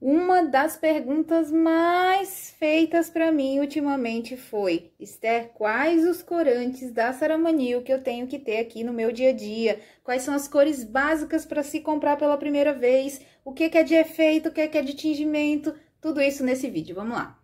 Uma das perguntas mais feitas para mim ultimamente foi: Esther, quais os corantes da Saramanil que eu tenho que ter aqui no meu dia a dia? Quais são as cores básicas para se comprar pela primeira vez? O que, que é de efeito? O que, que é de tingimento? Tudo isso nesse vídeo. Vamos lá!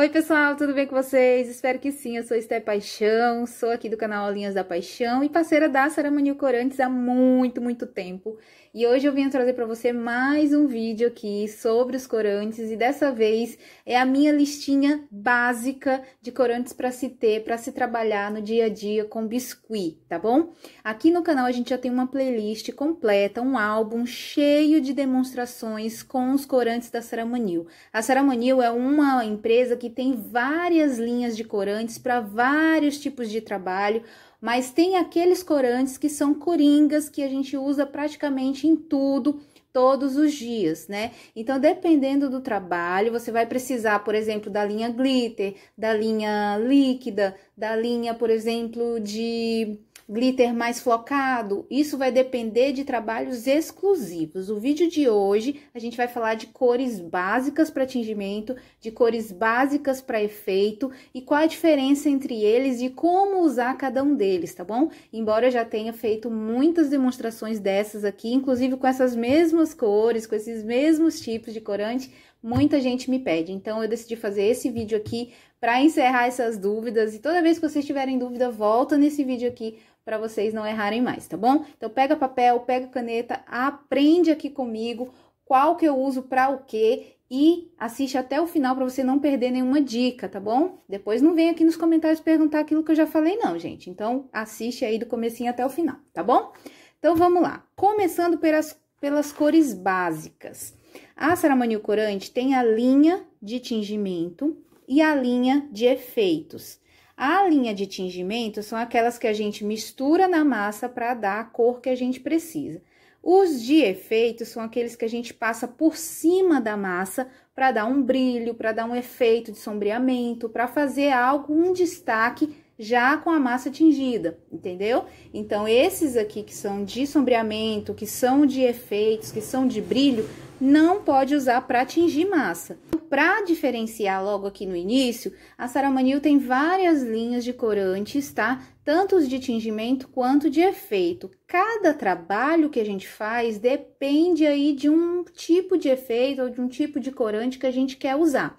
Oi, pessoal, tudo bem com vocês? Espero que sim. Eu sou Esther Paixão, sou aqui do canal Aulinhas da Paixão e parceira da Saramanil Corantes há muito, muito tempo. E hoje eu vim trazer para você mais um vídeo aqui sobre os corantes e dessa vez é a minha listinha básica de corantes para se ter, para se trabalhar no dia a dia com biscuit, tá bom? Aqui no canal a gente já tem uma playlist completa, um álbum cheio de demonstrações com os corantes da Saramanil. A Saramanil é uma empresa que tem várias linhas de corantes para vários tipos de trabalho mas tem aqueles corantes que são coringas que a gente usa praticamente em tudo, todos os dias, né? Então, dependendo do trabalho, você vai precisar, por exemplo, da linha glitter, da linha líquida, da linha, por exemplo, de glitter mais flocado, isso vai depender de trabalhos exclusivos. O vídeo de hoje a gente vai falar de cores básicas para tingimento, de cores básicas para efeito e qual a diferença entre eles e como usar cada um deles, tá bom? Embora eu já tenha feito muitas demonstrações dessas aqui, inclusive com essas mesmas cores, com esses mesmos tipos de corante, muita gente me pede. Então, eu decidi fazer esse vídeo aqui para encerrar essas dúvidas. E toda vez que vocês tiverem dúvida, volta nesse vídeo aqui para vocês não errarem mais, tá bom? Então pega papel, pega caneta, aprende aqui comigo qual que eu uso para o quê e assiste até o final para você não perder nenhuma dica, tá bom? Depois não vem aqui nos comentários perguntar aquilo que eu já falei não, gente. Então assiste aí do comecinho até o final, tá bom? Então vamos lá. Começando pelas pelas cores básicas. A ceramanil corante tem a linha de tingimento e a linha de efeitos. A linha de tingimento são aquelas que a gente mistura na massa para dar a cor que a gente precisa. Os de efeito são aqueles que a gente passa por cima da massa para dar um brilho, para dar um efeito de sombreamento, para fazer algo, um destaque já com a massa tingida, entendeu? Então, esses aqui que são de sombreamento, que são de efeitos, que são de brilho, não pode usar para atingir massa. Então, para diferenciar logo aqui no início, a Saramanil tem várias linhas de corantes, tá? Tanto os de tingimento quanto de efeito. Cada trabalho que a gente faz depende aí de um tipo de efeito ou de um tipo de corante que a gente quer usar.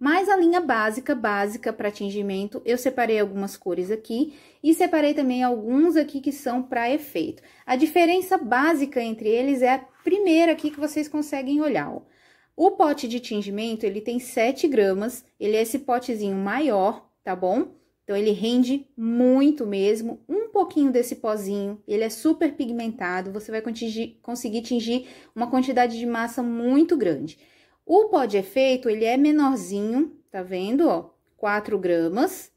Mas a linha básica, básica para tingimento, eu separei algumas cores aqui e separei também alguns aqui que são para efeito. A diferença básica entre eles é a primeira aqui que vocês conseguem olhar, ó. O pote de tingimento, ele tem 7 gramas, ele é esse potezinho maior, tá bom? Então, ele rende muito mesmo, um pouquinho desse pozinho, ele é super pigmentado, você vai conseguir tingir uma quantidade de massa muito grande. O pó de efeito, ele é menorzinho, tá vendo, ó? 4 gramas.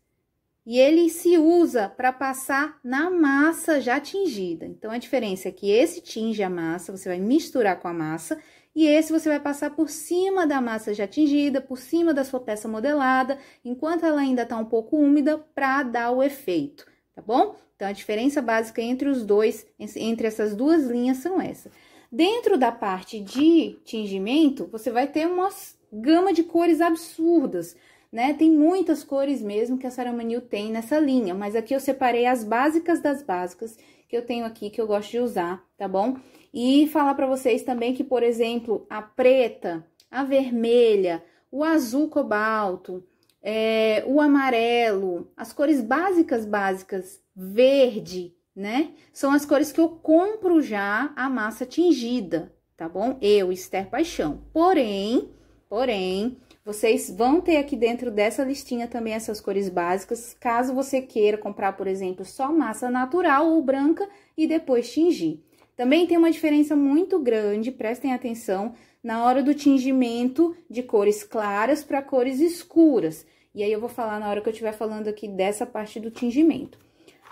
E ele se usa para passar na massa já tingida. Então, a diferença é que esse tinge a massa, você vai misturar com a massa, e esse você vai passar por cima da massa já tingida, por cima da sua peça modelada, enquanto ela ainda está um pouco úmida, para dar o efeito, tá bom? Então, a diferença básica entre os dois, entre essas duas linhas, são essa. Dentro da parte de tingimento, você vai ter uma gama de cores absurdas, né? Tem muitas cores mesmo que a Saramanil tem nessa linha, mas aqui eu separei as básicas das básicas que eu tenho aqui que eu gosto de usar, tá bom? E falar para vocês também que, por exemplo, a preta, a vermelha, o azul cobalto, é, o amarelo, as cores básicas básicas, verde, né? São as cores que eu compro já a massa tingida, tá bom? Eu, Esther Paixão. Porém, porém, vocês vão ter aqui dentro dessa listinha também essas cores básicas, caso você queira comprar, por exemplo, só massa natural ou branca e depois tingir. Também tem uma diferença muito grande, prestem atenção, na hora do tingimento de cores claras para cores escuras. E aí eu vou falar na hora que eu estiver falando aqui dessa parte do tingimento.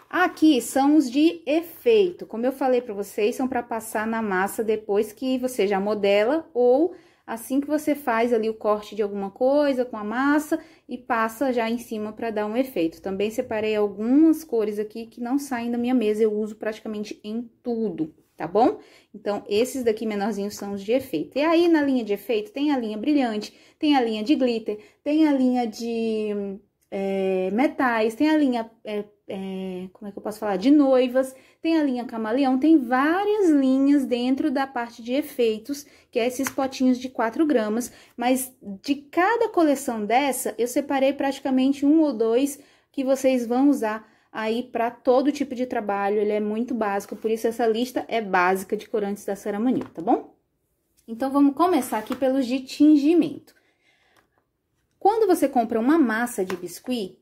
Aqui são os de efeito, como eu falei para vocês, são para passar na massa depois que você já modela ou assim que você faz ali o corte de alguma coisa com a massa e passa já em cima para dar um efeito. Também separei algumas cores aqui que não saem da minha mesa, eu uso praticamente em tudo, tá bom? Então, esses daqui menorzinhos são os de efeito. E aí, na linha de efeito, tem a linha brilhante, tem a linha de glitter, tem a linha de é, metais, tem a linha... É, é, como é que eu posso falar? De noivas, tem a linha camaleão, tem várias linhas dentro da parte de efeitos, que é esses potinhos de 4 gramas, mas de cada coleção dessa, eu separei praticamente um ou dois que vocês vão usar aí para todo tipo de trabalho, ele é muito básico, por isso essa lista é básica de corantes da Ceramanil, tá bom? Então, vamos começar aqui pelos de tingimento. Quando você compra uma massa de biscuit,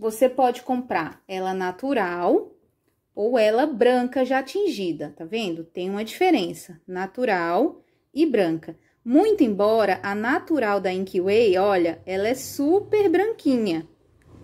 você pode comprar ela natural ou ela branca já tingida, tá vendo? Tem uma diferença, natural e branca. Muito embora a natural da Inkway, olha, ela é super branquinha.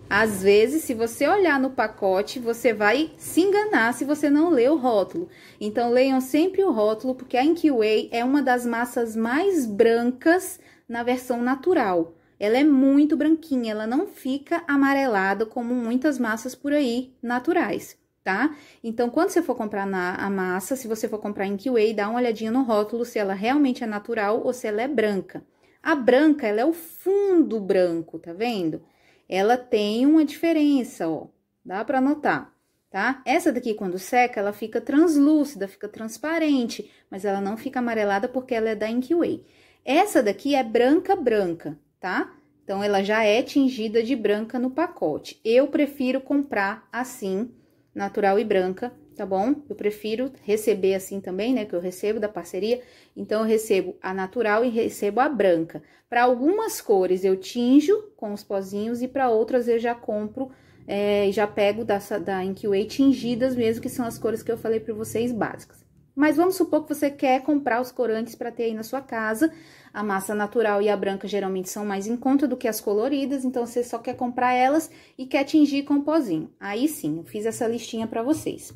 Às vezes, se você olhar no pacote, você vai se enganar se você não ler o rótulo. Então, leiam sempre o rótulo, porque a Inkway é uma das massas mais brancas na versão natural. Ela é muito branquinha, ela não fica amarelada como muitas massas por aí naturais, tá? Então, quando você for comprar na, a massa, se você for comprar em Kiwi, dá uma olhadinha no rótulo se ela realmente é natural ou se ela é branca. A branca, ela é o fundo branco, tá vendo? Ela tem uma diferença, ó. Dá para notar tá? Essa daqui, quando seca, ela fica translúcida, fica transparente, mas ela não fica amarelada porque ela é da Inkiway. Essa daqui é branca-branca, tá? Então, ela já é tingida de branca no pacote. Eu prefiro comprar assim, natural e branca, tá bom? Eu prefiro receber assim também, né? Que eu recebo da parceria. Então, eu recebo a natural e recebo a branca. Para algumas cores eu tinjo com os pozinhos e para outras eu já compro e eh, é, já pego da, da InQA tingidas mesmo, que são as cores que eu falei para vocês básicas. Mas vamos supor que você quer comprar os corantes para ter aí na sua casa. A massa natural e a branca geralmente são mais em conta do que as coloridas, então você só quer comprar elas e quer tingir com pozinho. Aí sim, eu fiz essa listinha para vocês.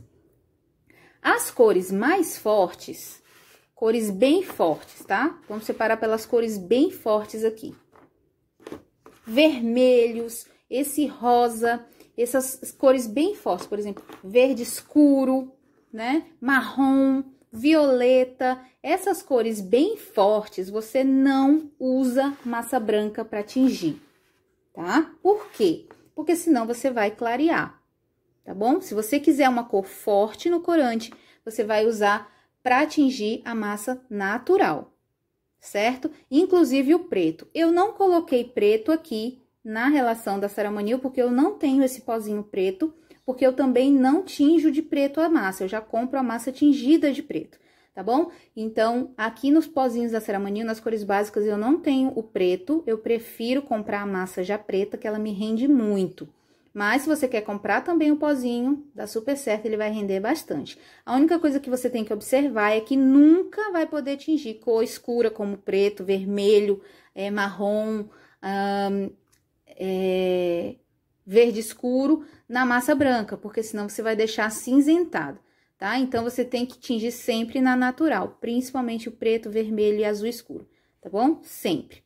As cores mais fortes, cores bem fortes, tá? Vamos separar pelas cores bem fortes aqui. Vermelhos, esse rosa, essas cores bem fortes, por exemplo, verde escuro, né? Marrom, violeta, essas cores bem fortes, você não usa massa branca para tingir, tá? Por quê? Porque senão você vai clarear, tá bom? Se você quiser uma cor forte no corante, você vai usar para atingir a massa natural, certo? Inclusive o preto. Eu não coloquei preto aqui na relação da ceramoniu, porque eu não tenho esse pozinho preto, porque eu também não tinjo de preto a massa, eu já compro a massa tingida de preto, tá bom? Então, aqui nos pozinhos da ceramania, nas cores básicas, eu não tenho o preto, eu prefiro comprar a massa já preta, que ela me rende muito. Mas se você quer comprar também o pozinho, dá super certo, ele vai render bastante. A única coisa que você tem que observar é que nunca vai poder tingir cor escura como preto, vermelho, é, marrom, é, verde escuro na massa branca, porque senão você vai deixar cinzentado, tá? Então, você tem que tingir sempre na natural, principalmente o preto, vermelho e azul escuro, tá bom? Sempre.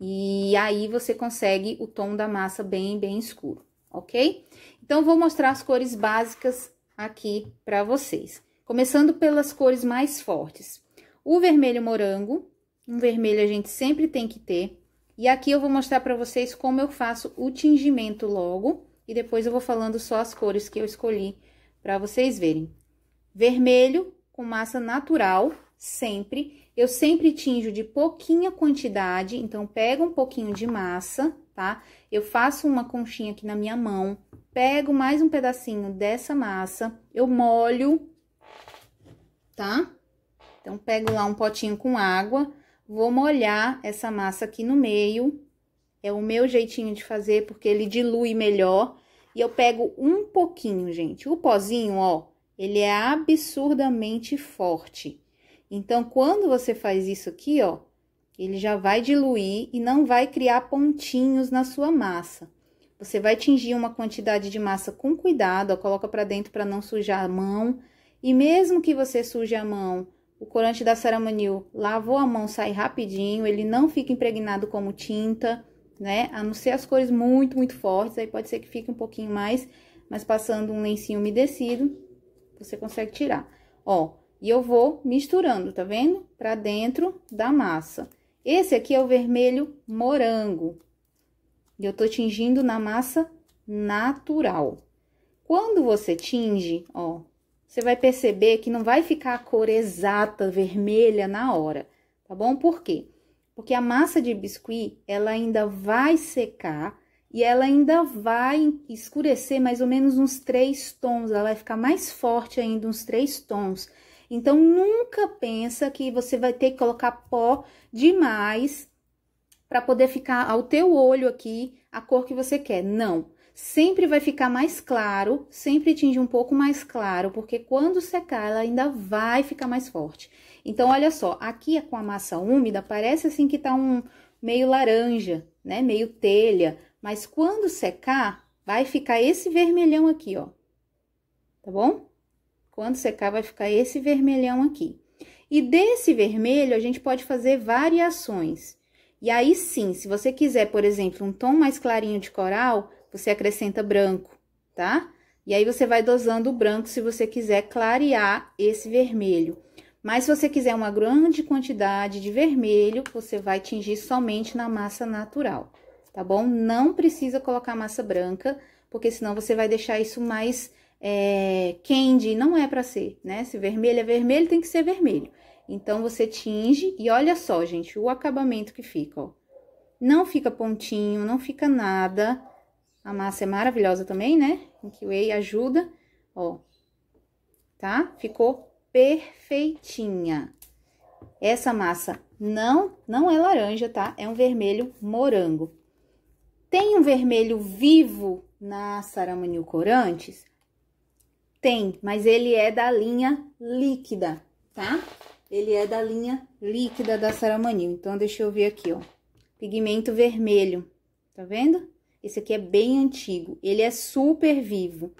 E aí, você consegue o tom da massa bem, bem escuro, ok? Então, vou mostrar as cores básicas aqui para vocês. Começando pelas cores mais fortes. O vermelho morango, um vermelho a gente sempre tem que ter, e aqui eu vou mostrar para vocês como eu faço o tingimento logo, e depois eu vou falando só as cores que eu escolhi para vocês verem. Vermelho com massa natural, sempre. Eu sempre tinjo de pouquinha quantidade, então pega um pouquinho de massa, tá? Eu faço uma conchinha aqui na minha mão, pego mais um pedacinho dessa massa, eu molho, tá? Então, pego lá um potinho com água, Vou molhar essa massa aqui no meio. É o meu jeitinho de fazer, porque ele dilui melhor. E eu pego um pouquinho, gente. O pozinho, ó, ele é absurdamente forte. Então, quando você faz isso aqui, ó, ele já vai diluir e não vai criar pontinhos na sua massa. Você vai tingir uma quantidade de massa com cuidado, ó, coloca para dentro para não sujar a mão. E mesmo que você suje a mão o corante da Saramanil lavou a mão, sai rapidinho, ele não fica impregnado como tinta, né? A não ser as cores muito, muito fortes, aí pode ser que fique um pouquinho mais, mas passando um lencinho umedecido, você consegue tirar. Ó, e eu vou misturando, tá vendo? Pra dentro da massa. Esse aqui é o vermelho morango. E eu tô tingindo na massa natural. Quando você tinge, ó, você vai perceber que não vai ficar a cor exata vermelha na hora, tá bom? Por quê? Porque a massa de biscuit, ela ainda vai secar e ela ainda vai escurecer mais ou menos uns três tons, ela vai ficar mais forte ainda uns três tons. Então, nunca pensa que você vai ter que colocar pó demais para poder ficar ao teu olho aqui a cor que você quer. Não sempre vai ficar mais claro, sempre tinge um pouco mais claro, porque quando secar ela ainda vai ficar mais forte. Então, olha só, aqui é com a massa úmida, parece assim que tá um meio laranja, né? Meio telha, mas quando secar, vai ficar esse vermelhão aqui, ó. Tá bom? Quando secar, vai ficar esse vermelhão aqui. E desse vermelho, a gente pode fazer variações. E aí sim, se você quiser, por exemplo, um tom mais clarinho de coral, você acrescenta branco, tá? E aí, você vai dosando o branco se você quiser clarear esse vermelho. Mas, se você quiser uma grande quantidade de vermelho, você vai tingir somente na massa natural, tá bom? Não precisa colocar massa branca, porque senão você vai deixar isso mais é, candy, não é para ser, né? Se vermelho é vermelho, tem que ser vermelho. Então, você tinge e olha só, gente, o acabamento que fica, ó. Não fica pontinho, não fica nada, a massa é maravilhosa também, né? que o whey ajuda, ó. Tá? Ficou perfeitinha. Essa massa não, não é laranja, tá? É um vermelho morango. Tem um vermelho vivo na Saramanil Corantes? Tem, mas ele é da linha líquida, tá? Ele é da linha líquida da Saramanil. Então, deixa eu ver aqui, ó. Pigmento vermelho, tá vendo? Esse aqui é bem antigo, ele é super vivo.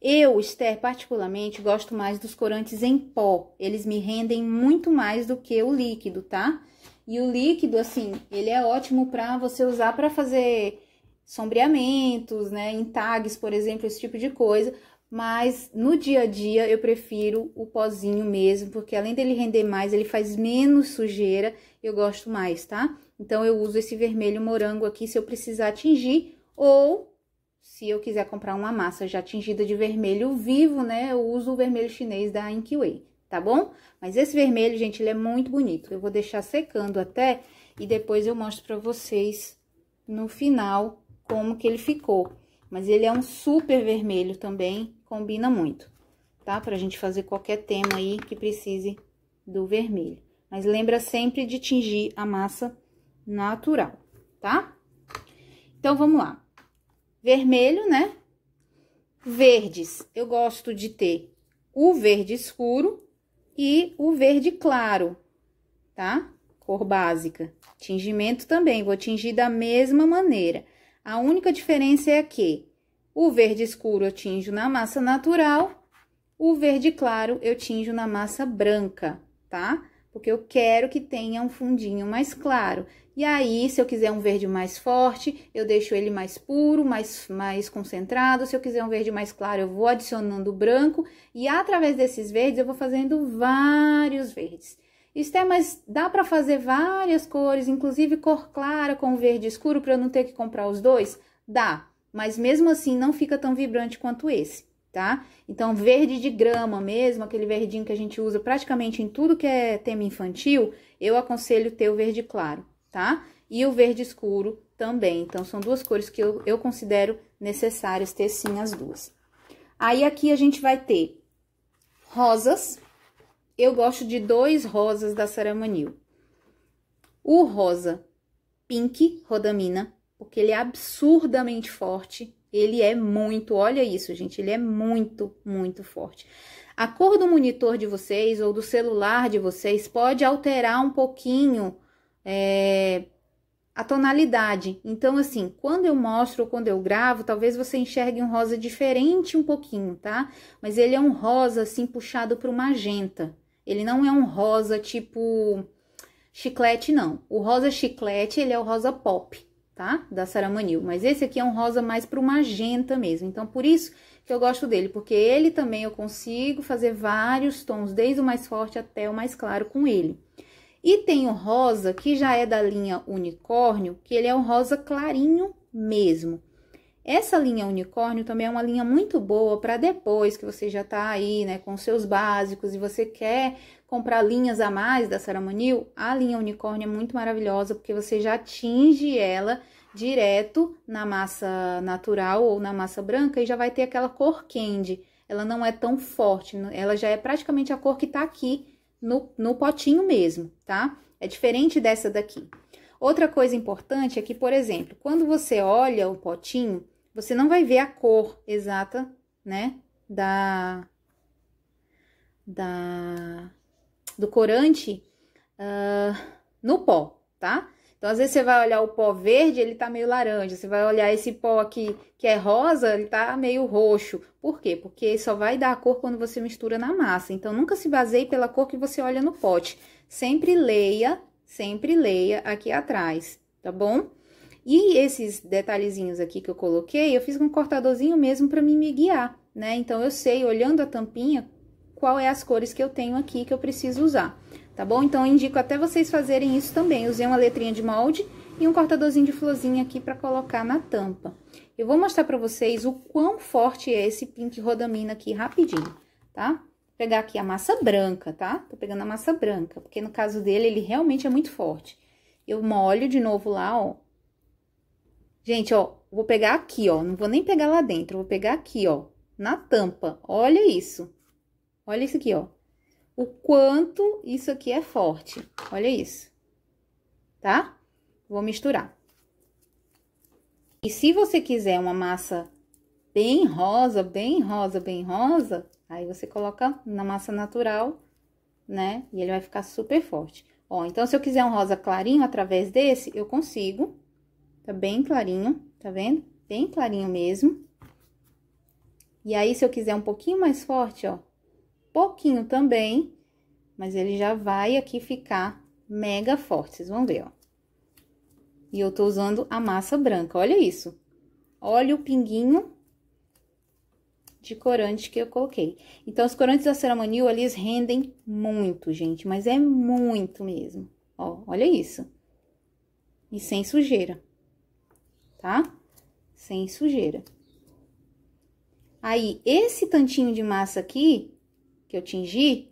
Eu, Esther, particularmente, gosto mais dos corantes em pó. Eles me rendem muito mais do que o líquido, tá? E o líquido, assim, ele é ótimo para você usar para fazer sombreamentos, né? Em tags, por exemplo, esse tipo de coisa. Mas no dia a dia eu prefiro o pozinho mesmo, porque além dele render mais, ele faz menos sujeira, eu gosto mais, tá? Então eu uso esse vermelho morango aqui, se eu precisar atingir, ou, se eu quiser comprar uma massa já tingida de vermelho vivo, né? Eu uso o vermelho chinês da Inkiwei, tá bom? Mas esse vermelho, gente, ele é muito bonito. Eu vou deixar secando até e depois eu mostro pra vocês no final como que ele ficou. Mas ele é um super vermelho também, combina muito, tá? Pra gente fazer qualquer tema aí que precise do vermelho. Mas lembra sempre de tingir a massa natural, tá? Então, vamos lá. Vermelho, né? Verdes, eu gosto de ter o verde escuro e o verde claro, tá? Cor básica. Tingimento também, vou tingir da mesma maneira. A única diferença é que o verde escuro eu tinjo na massa natural, o verde claro eu tinjo na massa branca, tá? Porque eu quero que tenha um fundinho mais claro. E aí, se eu quiser um verde mais forte, eu deixo ele mais puro, mais, mais concentrado. Se eu quiser um verde mais claro, eu vou adicionando branco. E através desses verdes, eu vou fazendo vários verdes. Esté, mas dá para fazer várias cores, inclusive cor clara com verde escuro, para eu não ter que comprar os dois? Dá, mas mesmo assim não fica tão vibrante quanto esse, tá? Então, verde de grama mesmo, aquele verdinho que a gente usa praticamente em tudo que é tema infantil, eu aconselho ter o verde claro tá? E o verde escuro também. Então, são duas cores que eu, eu considero necessárias ter sim as duas. Aí, aqui a gente vai ter rosas. Eu gosto de dois rosas da Saramanil. O rosa pink, rodamina, porque ele é absurdamente forte. Ele é muito, olha isso, gente, ele é muito, muito forte. A cor do monitor de vocês ou do celular de vocês pode alterar um pouquinho é, a tonalidade. Então, assim, quando eu mostro ou quando eu gravo, talvez você enxergue um rosa diferente um pouquinho, tá? Mas ele é um rosa, assim, puxado para uma magenta. Ele não é um rosa tipo chiclete, não. O rosa chiclete, ele é o rosa pop, tá? Da Saramanil. Mas esse aqui é um rosa mais pro magenta mesmo. Então, por isso que eu gosto dele, porque ele também eu consigo fazer vários tons, desde o mais forte até o mais claro com ele. E tem o rosa, que já é da linha unicórnio, que ele é um rosa clarinho mesmo. Essa linha unicórnio também é uma linha muito boa para depois que você já está aí, né, com seus básicos e você quer comprar linhas a mais da Saramonil, a linha unicórnio é muito maravilhosa porque você já tinge ela direto na massa natural ou na massa branca e já vai ter aquela cor candy. Ela não é tão forte, ela já é praticamente a cor que está aqui no, no potinho mesmo, tá? É diferente dessa daqui. Outra coisa importante é que, por exemplo, quando você olha o potinho, você não vai ver a cor exata, né, da, da do corante uh, no pó, tá? Então, às vezes você vai olhar o pó verde, ele tá meio laranja. Você vai olhar esse pó aqui, que é rosa, ele tá meio roxo. Por quê? Porque só vai dar a cor quando você mistura na massa. Então, nunca se baseie pela cor que você olha no pote. Sempre leia, sempre leia aqui atrás, tá bom? E esses detalhezinhos aqui que eu coloquei, eu fiz com um cortadorzinho mesmo para mim me guiar, né? Então, eu sei, olhando a tampinha, qual é as cores que eu tenho aqui que eu preciso usar tá bom? Então, eu indico até vocês fazerem isso também. Usei uma letrinha de molde e um cortadorzinho de florzinha aqui para colocar na tampa. Eu vou mostrar para vocês o quão forte é esse pink rodamina aqui rapidinho, tá? Vou pegar aqui a massa branca, tá? Tô pegando a massa branca, porque no caso dele, ele realmente é muito forte. Eu molho de novo lá, ó. Gente, ó, vou pegar aqui, ó, não vou nem pegar lá dentro, vou pegar aqui, ó, na tampa. Olha isso. Olha isso aqui, ó o quanto isso aqui é forte. Olha isso, tá? Vou misturar. E se você quiser uma massa bem rosa, bem rosa, bem rosa, aí você coloca na massa natural, né? E ele vai ficar super forte. Ó, então, se eu quiser um rosa clarinho através desse, eu consigo. Tá bem clarinho, tá vendo? Bem clarinho mesmo. E aí, se eu quiser um pouquinho mais forte, ó, pouquinho também, mas ele já vai aqui ficar mega forte, vocês vão ver, ó. E eu tô usando a massa branca, olha isso. Olha o pinguinho de corante que eu coloquei. Então, os corantes da Ceramonil, eles rendem muito, gente, mas é muito mesmo. Ó, olha isso. E sem sujeira, tá? Sem sujeira. Aí, esse tantinho de massa aqui, que eu tingi,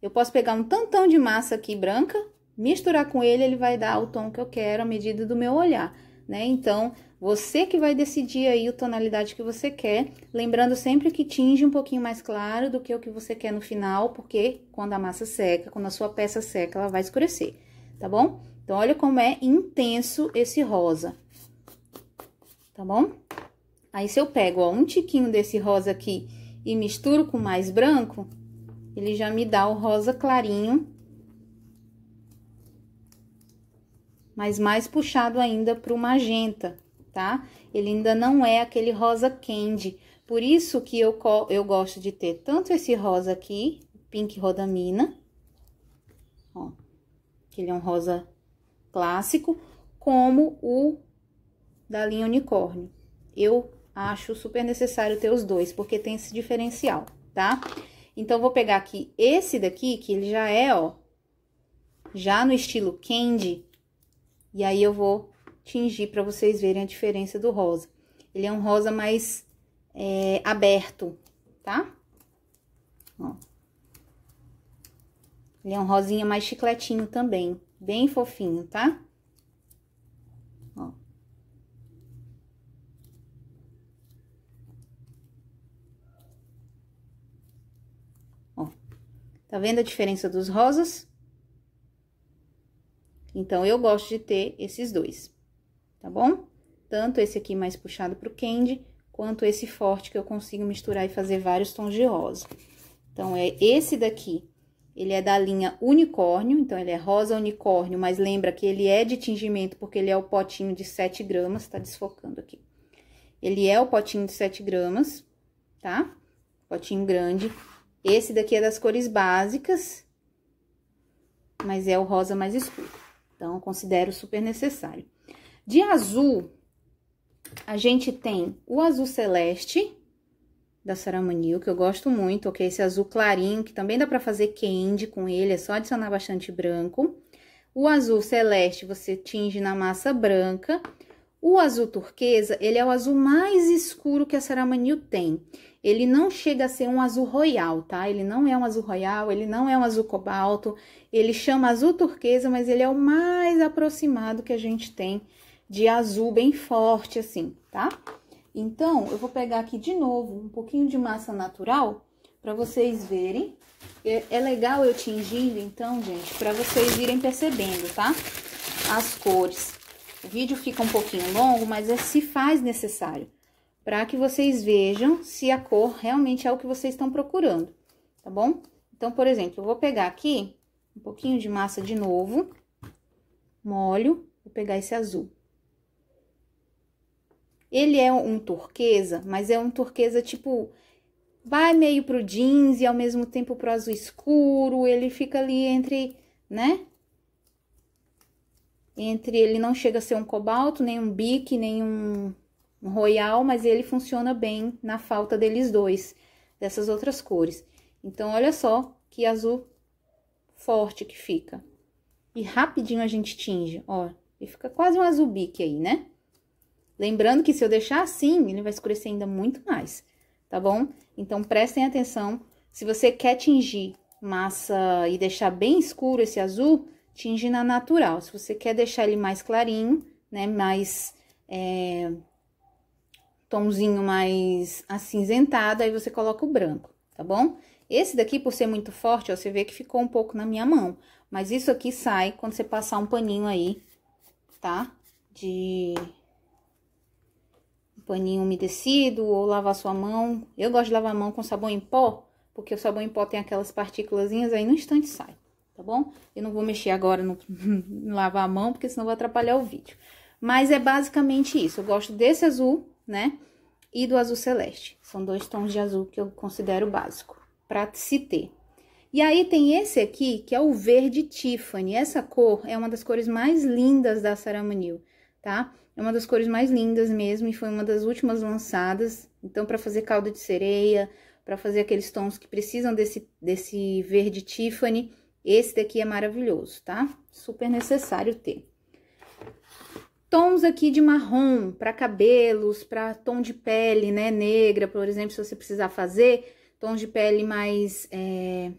eu posso pegar um tantão de massa aqui branca, misturar com ele, ele vai dar o tom que eu quero à medida do meu olhar, né? Então, você que vai decidir aí a tonalidade que você quer, lembrando sempre que tinge um pouquinho mais claro do que o que você quer no final, porque quando a massa seca, quando a sua peça seca, ela vai escurecer, tá bom? Então, olha como é intenso esse rosa, tá bom? Aí, se eu pego, ó, um tiquinho desse rosa aqui e misturo com mais branco, ele já me dá o rosa clarinho. Mas mais puxado ainda para o magenta, tá? Ele ainda não é aquele rosa candy. Por isso que eu, eu gosto de ter tanto esse rosa aqui, pink rodamina, ó, que ele é um rosa clássico, como o da linha unicórnio. Eu acho super necessário ter os dois, porque tem esse diferencial, tá? Tá? Então, vou pegar aqui esse daqui, que ele já é, ó, já no estilo candy. E aí, eu vou tingir para vocês verem a diferença do rosa. Ele é um rosa mais é, aberto, tá? Ó. Ele é um rosinha mais chicletinho também, bem fofinho, tá? Tá vendo a diferença dos rosas? Então, eu gosto de ter esses dois, tá bom? Tanto esse aqui mais puxado pro candy, quanto esse forte que eu consigo misturar e fazer vários tons de rosa. Então, é esse daqui, ele é da linha unicórnio, então ele é rosa unicórnio, mas lembra que ele é de tingimento porque ele é o potinho de 7 gramas, tá desfocando aqui. Ele é o potinho de 7 gramas, tá? Potinho grande, esse daqui é das cores básicas, mas é o rosa mais escuro. Então, eu considero super necessário. De azul, a gente tem o azul celeste da Saramanil, que eu gosto muito, ok? Esse azul clarinho, que também dá pra fazer candy com ele, é só adicionar bastante branco. O azul celeste você tinge na massa branca o azul turquesa, ele é o azul mais escuro que a Saramanil tem. Ele não chega a ser um azul royal, tá? Ele não é um azul royal, ele não é um azul cobalto. Ele chama azul turquesa, mas ele é o mais aproximado que a gente tem de azul bem forte, assim, tá? Então, eu vou pegar aqui de novo um pouquinho de massa natural para vocês verem. É, é legal eu tingindo, então, gente, para vocês irem percebendo, tá? As cores. O vídeo fica um pouquinho longo, mas é se faz necessário, para que vocês vejam se a cor realmente é o que vocês estão procurando, tá bom? Então, por exemplo, eu vou pegar aqui um pouquinho de massa de novo, molho, vou pegar esse azul. Ele é um turquesa, mas é um turquesa tipo vai meio pro jeans e ao mesmo tempo pro azul escuro, ele fica ali entre, né? entre ele não chega a ser um cobalto, nem um bique, nem um, royal, mas ele funciona bem na falta deles dois, dessas outras cores. Então, olha só que azul forte que fica. E rapidinho a gente tinge, ó, e fica quase um azul bique aí, né? Lembrando que se eu deixar assim, ele vai escurecer ainda muito mais, tá bom? Então, prestem atenção, se você quer tingir massa e deixar bem escuro esse azul, tinge na natural. Se você quer deixar ele mais clarinho, né, mais é, tomzinho mais acinzentado, aí você coloca o branco, tá bom? Esse daqui, por ser muito forte, ó, você vê que ficou um pouco na minha mão. Mas isso aqui sai quando você passar um paninho aí, tá? De... Um paninho umedecido ou lavar sua mão. Eu gosto de lavar a mão com sabão em pó, porque o sabão em pó tem aquelas partículas aí no instante sai tá bom? Eu não vou mexer agora no lavar a mão, porque senão vou atrapalhar o vídeo. Mas é basicamente isso. Eu gosto desse azul, né? E do azul celeste. São dois tons de azul que eu considero básico pra se ter. E aí tem esse aqui, que é o verde Tiffany. Essa cor é uma das cores mais lindas da Saramanil, tá? É uma das cores mais lindas mesmo e foi uma das últimas lançadas. Então, para fazer caldo de sereia, para fazer aqueles tons que precisam desse, desse verde Tiffany, esse daqui é maravilhoso, tá? Super necessário ter. Tons aqui de marrom, para cabelos, para tom de pele, né, negra, por exemplo, se você precisar fazer, tons de pele mais é,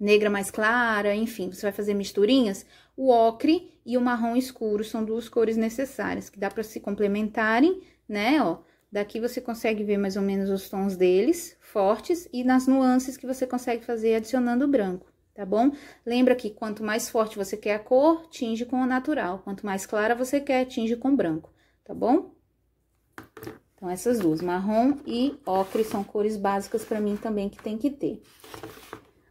negra mais clara, enfim, você vai fazer misturinhas. O ocre e o marrom escuro são duas cores necessárias, que dá para se complementarem, né, ó. Daqui você consegue ver mais ou menos os tons deles, fortes, e nas nuances que você consegue fazer adicionando o branco tá bom? Lembra que quanto mais forte você quer a cor, tinge com o natural. Quanto mais clara você quer, tinge com branco, tá bom? Então, essas duas, marrom e ocre, são cores básicas para mim também que tem que ter.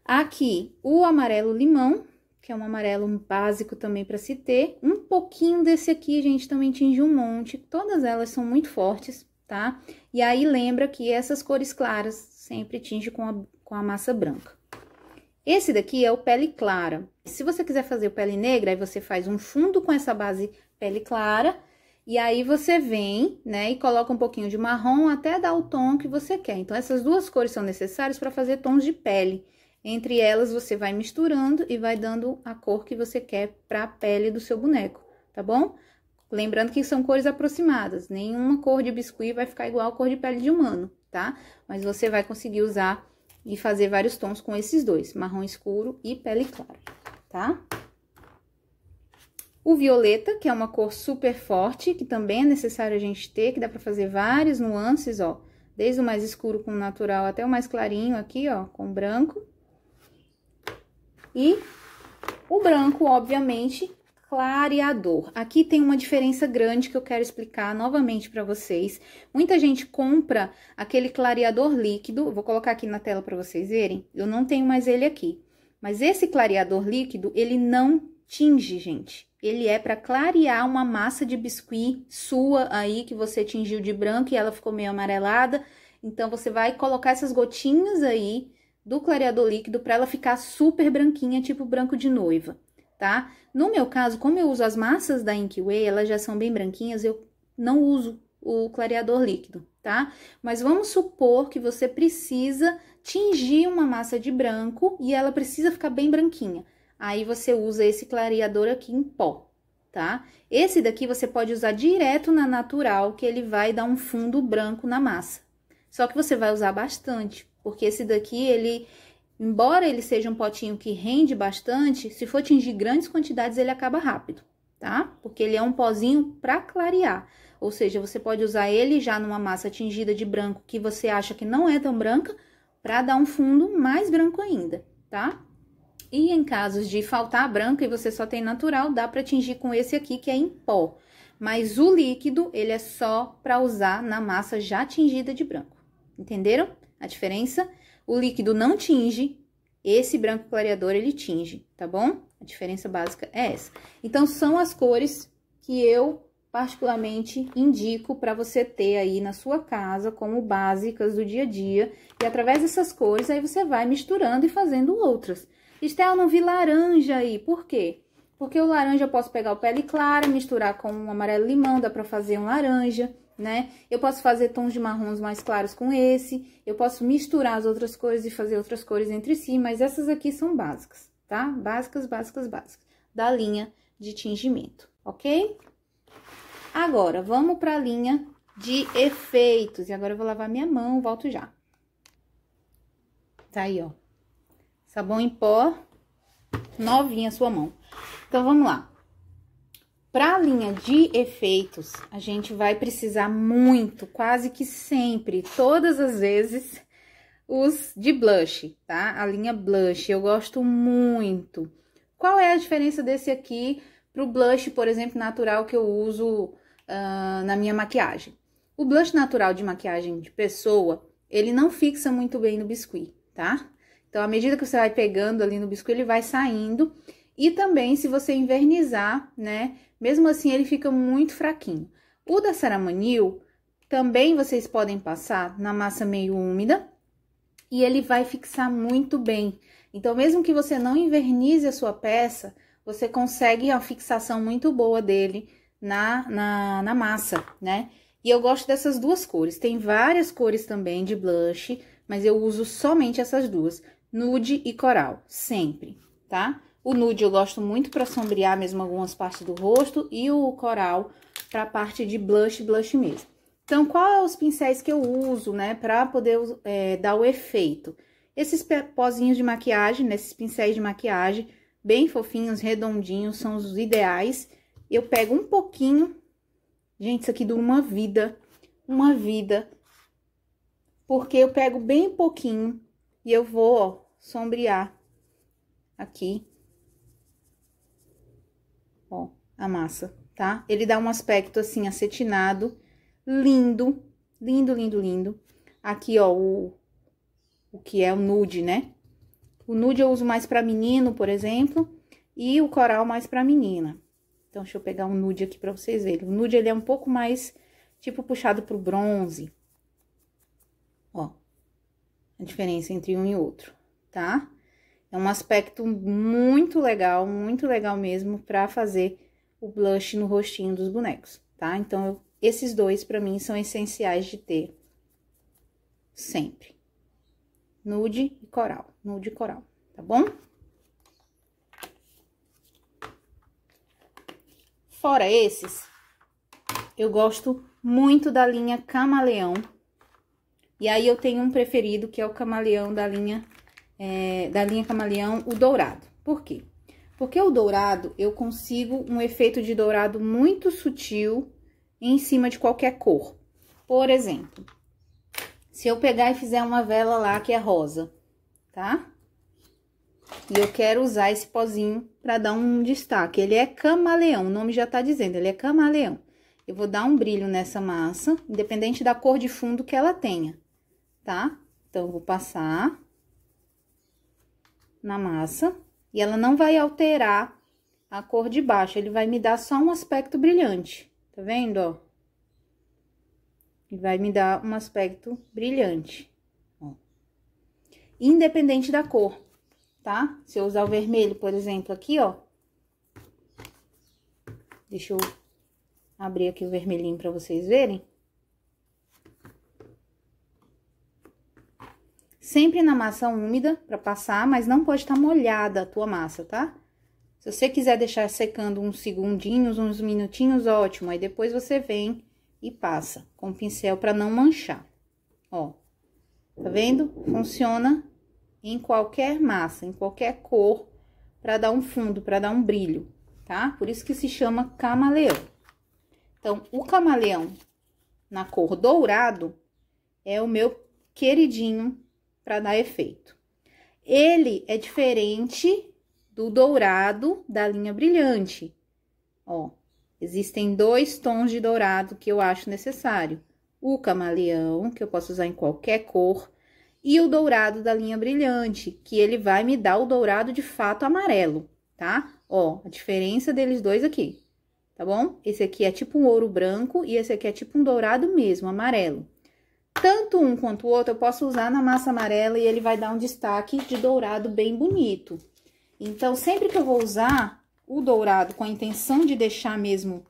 Aqui, o amarelo limão, que é um amarelo básico também para se ter. Um pouquinho desse aqui, gente, também tinge um monte. Todas elas são muito fortes, tá? E aí, lembra que essas cores claras sempre tinge com a, com a massa branca. Esse daqui é o pele clara. Se você quiser fazer o pele negra, aí você faz um fundo com essa base pele clara, e aí você vem, né, e coloca um pouquinho de marrom até dar o tom que você quer. Então, essas duas cores são necessárias para fazer tons de pele. Entre elas, você vai misturando e vai dando a cor que você quer para a pele do seu boneco, tá bom? Lembrando que são cores aproximadas, nenhuma cor de biscuit vai ficar igual a cor de pele de humano, tá? Mas você vai conseguir usar e fazer vários tons com esses dois, marrom escuro e pele clara, tá? O violeta, que é uma cor super forte, que também é necessário a gente ter, que dá pra fazer várias nuances, ó. Desde o mais escuro com o natural até o mais clarinho aqui, ó, com branco. E o branco, obviamente, clareador. Aqui tem uma diferença grande que eu quero explicar novamente para vocês. Muita gente compra aquele clareador líquido, vou colocar aqui na tela para vocês verem. Eu não tenho mais ele aqui. Mas esse clareador líquido, ele não tinge, gente. Ele é para clarear uma massa de biscuit sua aí que você tingiu de branco e ela ficou meio amarelada. Então você vai colocar essas gotinhas aí do clareador líquido para ela ficar super branquinha, tipo branco de noiva tá? No meu caso, como eu uso as massas da Inkway, elas já são bem branquinhas, eu não uso o clareador líquido, tá? Mas vamos supor que você precisa tingir uma massa de branco e ela precisa ficar bem branquinha. Aí você usa esse clareador aqui em pó, tá? Esse daqui você pode usar direto na natural, que ele vai dar um fundo branco na massa. Só que você vai usar bastante, porque esse daqui ele Embora ele seja um potinho que rende bastante, se for atingir grandes quantidades, ele acaba rápido, tá? Porque ele é um pozinho para clarear. Ou seja, você pode usar ele já numa massa tingida de branco que você acha que não é tão branca, para dar um fundo mais branco ainda, tá? E em casos de faltar branco e você só tem natural, dá para atingir com esse aqui que é em pó. Mas o líquido, ele é só para usar na massa já tingida de branco. Entenderam a diferença? O líquido não tinge, esse branco clareador ele tinge, tá bom? A diferença básica é essa. Então, são as cores que eu particularmente indico para você ter aí na sua casa como básicas do dia a dia. E através dessas cores, aí você vai misturando e fazendo outras. Estel, não vi laranja aí, por quê? Porque o laranja eu posso pegar o pele clara, misturar com um amarelo limão, dá para fazer um laranja né? Eu posso fazer tons de marrons mais claros com esse, eu posso misturar as outras cores e fazer outras cores entre si, mas essas aqui são básicas, tá? Básicas, básicas, básicas, da linha de tingimento, ok? Agora, vamos para a linha de efeitos, e agora eu vou lavar minha mão, volto já. Tá aí, ó, sabão em pó, novinha a sua mão. Então, vamos lá. Para a linha de efeitos, a gente vai precisar muito, quase que sempre, todas as vezes, os de blush, tá? A linha blush, eu gosto muito. Qual é a diferença desse aqui pro blush, por exemplo, natural que eu uso uh, na minha maquiagem? O blush natural de maquiagem de pessoa, ele não fixa muito bem no biscuit, tá? Então, à medida que você vai pegando ali no biscuit, ele vai saindo. E também, se você invernizar, né, mesmo assim, ele fica muito fraquinho. O da Saramanil também vocês podem passar na massa meio úmida e ele vai fixar muito bem. Então, mesmo que você não invernize a sua peça, você consegue a fixação muito boa dele na, na, na massa, né? E eu gosto dessas duas cores. Tem várias cores também de blush, mas eu uso somente essas duas, nude e coral, sempre, tá? O nude eu gosto muito para sombrear mesmo algumas partes do rosto e o coral para a parte de blush, blush mesmo. Então, qual é os pincéis que eu uso, né, para poder é, dar o efeito? Esses pozinhos de maquiagem, né, esses pincéis de maquiagem, bem fofinhos, redondinhos, são os ideais. Eu pego um pouquinho, gente, isso aqui dura uma vida, uma vida, porque eu pego bem pouquinho e eu vou, ó, sombrear aqui a massa, tá? Ele dá um aspecto assim acetinado, lindo, lindo, lindo, lindo. Aqui, ó, o, o que é o nude, né? O nude eu uso mais para menino, por exemplo, e o coral mais para menina. Então, deixa eu pegar um nude aqui para vocês verem. O nude, ele é um pouco mais, tipo, puxado pro bronze. Ó, a diferença entre um e outro, tá? É um aspecto muito legal, muito legal mesmo para fazer o blush no rostinho dos bonecos, tá? Então, eu, esses dois, para mim, são essenciais de ter sempre. Nude e coral, nude e coral, tá bom? Fora esses, eu gosto muito da linha Camaleão. E aí, eu tenho um preferido, que é o Camaleão da linha, é, da linha Camaleão, o dourado. Por quê? Porque o dourado, eu consigo um efeito de dourado muito sutil em cima de qualquer cor. Por exemplo, se eu pegar e fizer uma vela lá que é rosa, tá? E eu quero usar esse pozinho para dar um destaque. Ele é camaleão, o nome já tá dizendo, ele é camaleão. Eu vou dar um brilho nessa massa, independente da cor de fundo que ela tenha, tá? Então, eu vou passar na massa e ela não vai alterar a cor de baixo, ele vai me dar só um aspecto brilhante, tá vendo, ó? Ele vai me dar um aspecto brilhante, ó. Independente da cor, tá? Se eu usar o vermelho, por exemplo, aqui, ó. Deixa eu abrir aqui o vermelhinho pra vocês verem. Sempre na massa úmida para passar, mas não pode estar tá molhada a tua massa, tá? Se você quiser deixar secando uns segundinhos, uns minutinhos, ótimo. Aí depois você vem e passa com o pincel para não manchar. Ó, tá vendo? Funciona em qualquer massa, em qualquer cor, para dar um fundo, para dar um brilho, tá? Por isso que se chama camaleão. Então, o camaleão na cor dourado é o meu queridinho para dar efeito. Ele é diferente do dourado da linha brilhante. Ó, existem dois tons de dourado que eu acho necessário. O camaleão, que eu posso usar em qualquer cor, e o dourado da linha brilhante, que ele vai me dar o dourado de fato amarelo, tá? Ó, a diferença deles dois aqui, tá bom? Esse aqui é tipo um ouro branco e esse aqui é tipo um dourado mesmo, amarelo. Tanto um quanto o outro eu posso usar na massa amarela e ele vai dar um destaque de dourado bem bonito. Então, sempre que eu vou usar o dourado com a intenção de deixar mesmo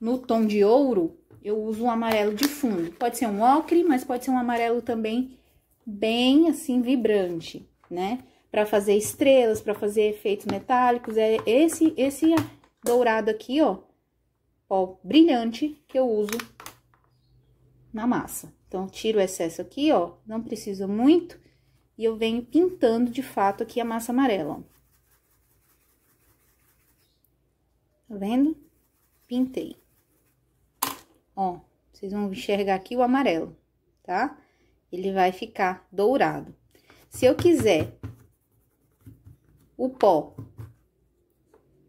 no tom de ouro, eu uso um amarelo de fundo. Pode ser um ocre, mas pode ser um amarelo também bem, assim, vibrante, né? Para fazer estrelas, para fazer efeitos metálicos, é esse, esse dourado aqui, ó, ó, brilhante, que eu uso na massa. Então, tiro o excesso aqui, ó, não preciso muito, e eu venho pintando de fato aqui a massa amarela, ó. Tá vendo? Pintei. Ó, vocês vão enxergar aqui o amarelo, tá? Ele vai ficar dourado. Se eu quiser o pó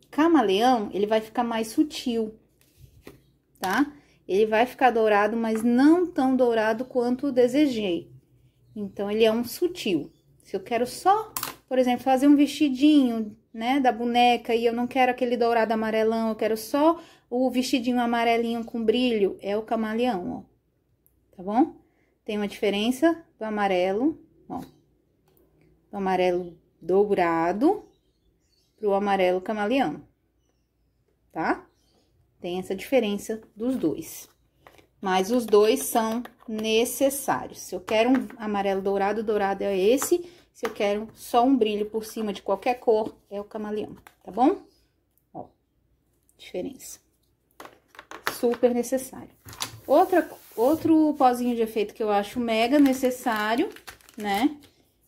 camaleão, ele vai ficar mais sutil, tá? Ele vai ficar dourado, mas não tão dourado quanto desejei. Então, ele é um sutil. Se eu quero só, por exemplo, fazer um vestidinho, né, da boneca, e eu não quero aquele dourado amarelão, eu quero só o vestidinho amarelinho com brilho, é o camaleão, ó. Tá bom? Tem uma diferença do amarelo, ó. Do amarelo dourado pro amarelo camaleão, tá? Tem essa diferença dos dois. Mas os dois são necessários. Se eu quero um amarelo dourado, dourado é esse. Se eu quero só um brilho por cima de qualquer cor, é o camaleão, tá bom? Ó, diferença. Super necessário. Outra, outro pozinho de efeito que eu acho mega necessário, né?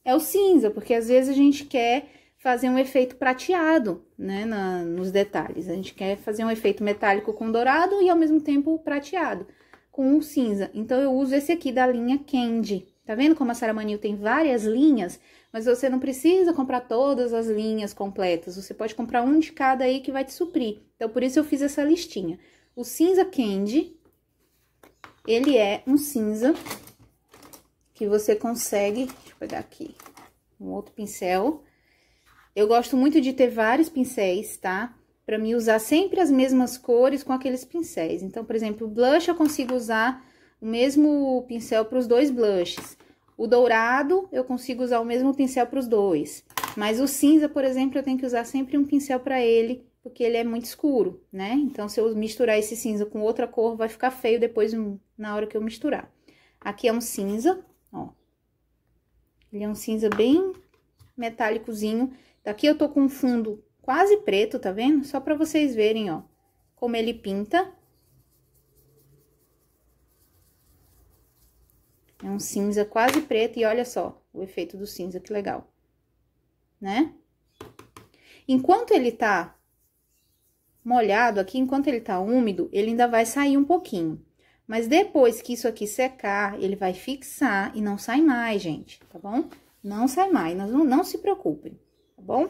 É o cinza, porque às vezes a gente quer fazer um efeito prateado, né, na, nos detalhes. A gente quer fazer um efeito metálico com dourado e ao mesmo tempo prateado, com um cinza. Então, eu uso esse aqui da linha Candy. Tá vendo como a Saramanil tem várias linhas? Mas você não precisa comprar todas as linhas completas, você pode comprar um de cada aí que vai te suprir. Então, por isso eu fiz essa listinha. O cinza Candy, ele é um cinza que você consegue... Deixa eu pegar aqui um outro pincel eu gosto muito de ter vários pincéis, tá? Pra mim usar sempre as mesmas cores com aqueles pincéis. Então, por exemplo, o blush eu consigo usar o mesmo pincel para os dois blushes. O dourado eu consigo usar o mesmo pincel para os dois. Mas o cinza, por exemplo, eu tenho que usar sempre um pincel para ele, porque ele é muito escuro, né? Então, se eu misturar esse cinza com outra cor, vai ficar feio depois na hora que eu misturar. Aqui é um cinza, ó. Ele é um cinza bem metálicozinho. Daqui eu tô com um fundo quase preto, tá vendo? Só pra vocês verem, ó, como ele pinta. É um cinza quase preto e olha só o efeito do cinza, que legal, né? Enquanto ele tá molhado aqui, enquanto ele tá úmido, ele ainda vai sair um pouquinho. Mas depois que isso aqui secar, ele vai fixar e não sai mais, gente, tá bom? Não sai mais, não, não se preocupem bom?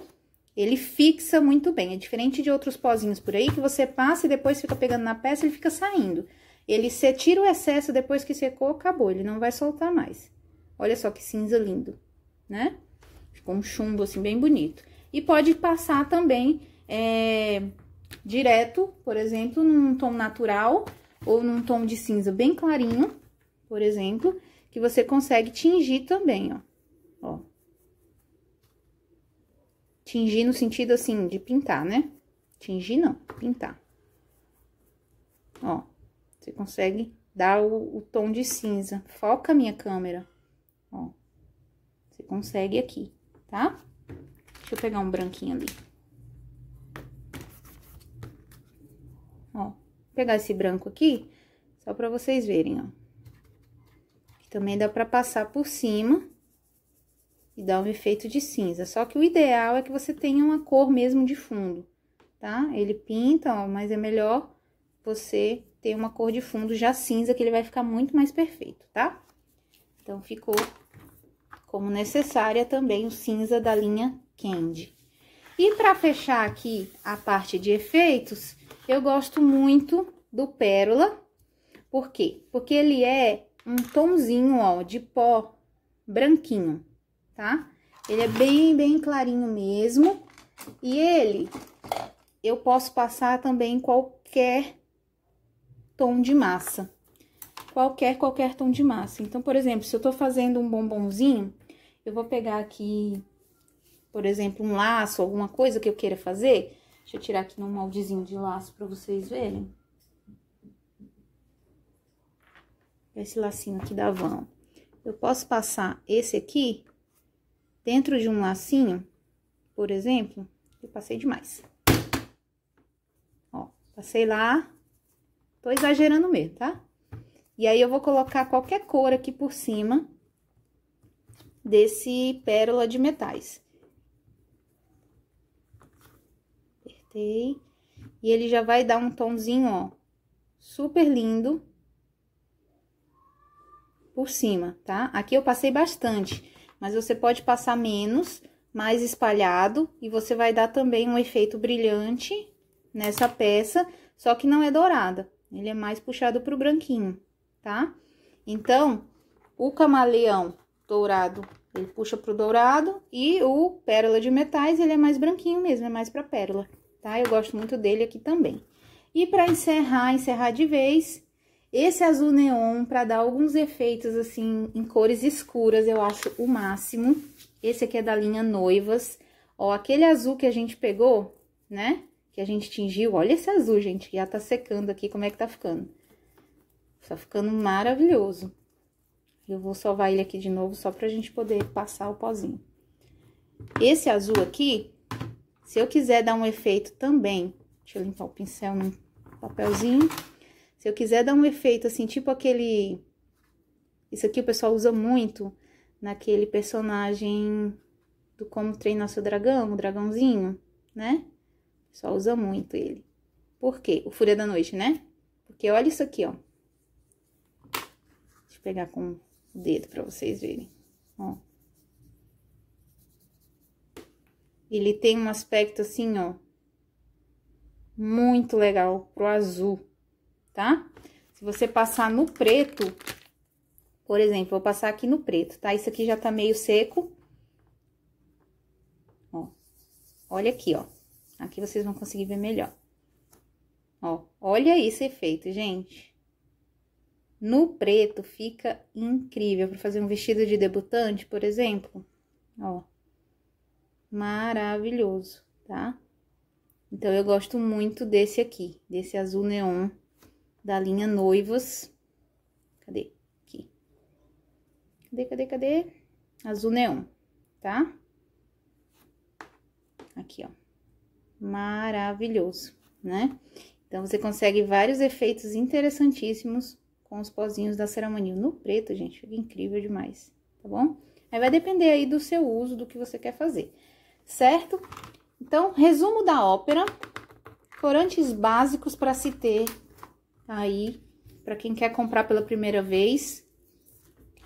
Ele fixa muito bem, é diferente de outros pozinhos por aí, que você passa e depois fica pegando na peça e fica saindo. Ele se tira o excesso depois que secou, acabou, ele não vai soltar mais. Olha só que cinza lindo, né? Ficou um chumbo assim bem bonito. E pode passar também é, direto, por exemplo, num tom natural ou num tom de cinza bem clarinho, por exemplo, que você consegue tingir também, ó. Tingir no sentido, assim, de pintar, né? Tingir não, pintar. Ó, você consegue dar o, o tom de cinza. Foca a minha câmera. Ó, você consegue aqui, tá? Deixa eu pegar um branquinho ali. Ó, vou pegar esse branco aqui, só pra vocês verem, ó. também dá pra passar por cima e dá um efeito de cinza. Só que o ideal é que você tenha uma cor mesmo de fundo, tá? Ele pinta, ó, mas é melhor você ter uma cor de fundo já cinza, que ele vai ficar muito mais perfeito, tá? Então, ficou como necessária também o cinza da linha Candy. E para fechar aqui a parte de efeitos, eu gosto muito do Pérola. Por quê? Porque ele é um tonzinho, ó, de pó branquinho tá? Ele é bem, bem clarinho mesmo. E ele, eu posso passar também qualquer tom de massa. Qualquer, qualquer tom de massa. Então, por exemplo, se eu tô fazendo um bombonzinho, eu vou pegar aqui, por exemplo, um laço, alguma coisa que eu queira fazer. Deixa eu tirar aqui num moldezinho de laço pra vocês verem. Esse lacinho aqui da van. Eu posso passar esse aqui dentro de um lacinho, por exemplo, eu passei demais. Ó, passei lá, tô exagerando mesmo, tá? E aí, eu vou colocar qualquer cor aqui por cima desse pérola de metais. Apertei. E ele já vai dar um tomzinho, ó, super lindo por cima, tá? Aqui eu passei bastante, mas você pode passar menos, mais espalhado, e você vai dar também um efeito brilhante nessa peça, só que não é dourada, ele é mais puxado para o branquinho, tá? Então, o camaleão dourado, ele puxa para o dourado, e o pérola de metais, ele é mais branquinho mesmo, é mais para pérola, tá? Eu gosto muito dele aqui também. E para encerrar, encerrar de vez, esse azul neon, para dar alguns efeitos, assim, em cores escuras, eu acho o máximo. Esse aqui é da linha Noivas. Ó, aquele azul que a gente pegou, né? Que a gente tingiu. Olha esse azul, gente, que já tá secando aqui, como é que tá ficando. Tá ficando maravilhoso. Eu vou salvar ele aqui de novo, só pra gente poder passar o pozinho. Esse azul aqui, se eu quiser dar um efeito também... Deixa eu limpar o pincel no papelzinho... Se eu quiser dar um efeito assim, tipo aquele. Isso aqui o pessoal usa muito naquele personagem do Como Treinar Seu Dragão, o dragãozinho, né? O pessoal usa muito ele. Por quê? O Fúria da Noite, né? Porque olha isso aqui, ó. Deixa eu pegar com o dedo pra vocês verem. Ó. Ele tem um aspecto assim, ó. Muito legal pro azul tá? Se você passar no preto, por exemplo, vou passar aqui no preto, tá? Isso aqui já tá meio seco. Ó, olha aqui, ó. Aqui vocês vão conseguir ver melhor. Ó, olha esse efeito, gente. No preto fica incrível. Para fazer um vestido de debutante, por exemplo. Ó. Maravilhoso, tá? Então, eu gosto muito desse aqui, desse azul neon da linha Noivos. Cadê? Aqui. Cadê, cadê, cadê? Azul neon, tá? Aqui, ó. Maravilhoso, né? Então, você consegue vários efeitos interessantíssimos com os pozinhos da Ceramanil no preto, gente. Fica incrível demais, tá bom? Aí vai depender aí do seu uso, do que você quer fazer, certo? Então, resumo da ópera. Corantes básicos para se ter aí para quem quer comprar pela primeira vez.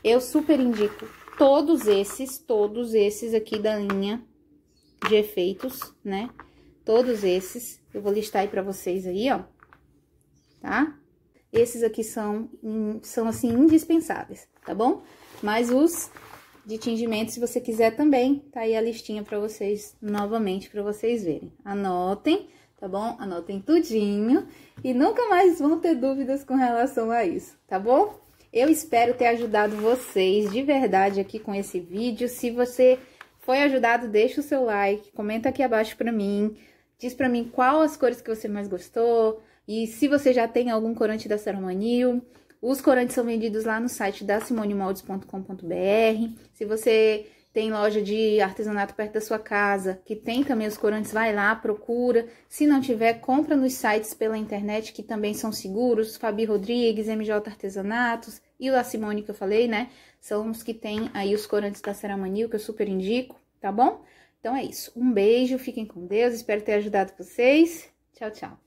Eu super indico todos esses, todos esses aqui da linha de efeitos, né? Todos esses, eu vou listar aí pra vocês aí, ó, tá? Esses aqui são, são assim, indispensáveis, tá bom? Mas os de tingimento, se você quiser também, tá aí a listinha pra vocês, novamente, pra vocês verem. Anotem tá bom? Anotem tudinho e nunca mais vão ter dúvidas com relação a isso, tá bom? Eu espero ter ajudado vocês de verdade aqui com esse vídeo. Se você foi ajudado, deixa o seu like, comenta aqui abaixo pra mim, diz pra mim qual as cores que você mais gostou e se você já tem algum corante da Saromanil. Os corantes são vendidos lá no site da simonemoldes.com.br. Se você tem loja de artesanato perto da sua casa, que tem também os corantes, vai lá, procura. Se não tiver, compra nos sites pela internet, que também são seguros, Fabi Rodrigues, MJ Artesanatos e o La Simone que eu falei, né? São os que tem aí os corantes da Saramanil, que eu super indico, tá bom? Então é isso. Um beijo, fiquem com Deus, espero ter ajudado vocês. Tchau, tchau.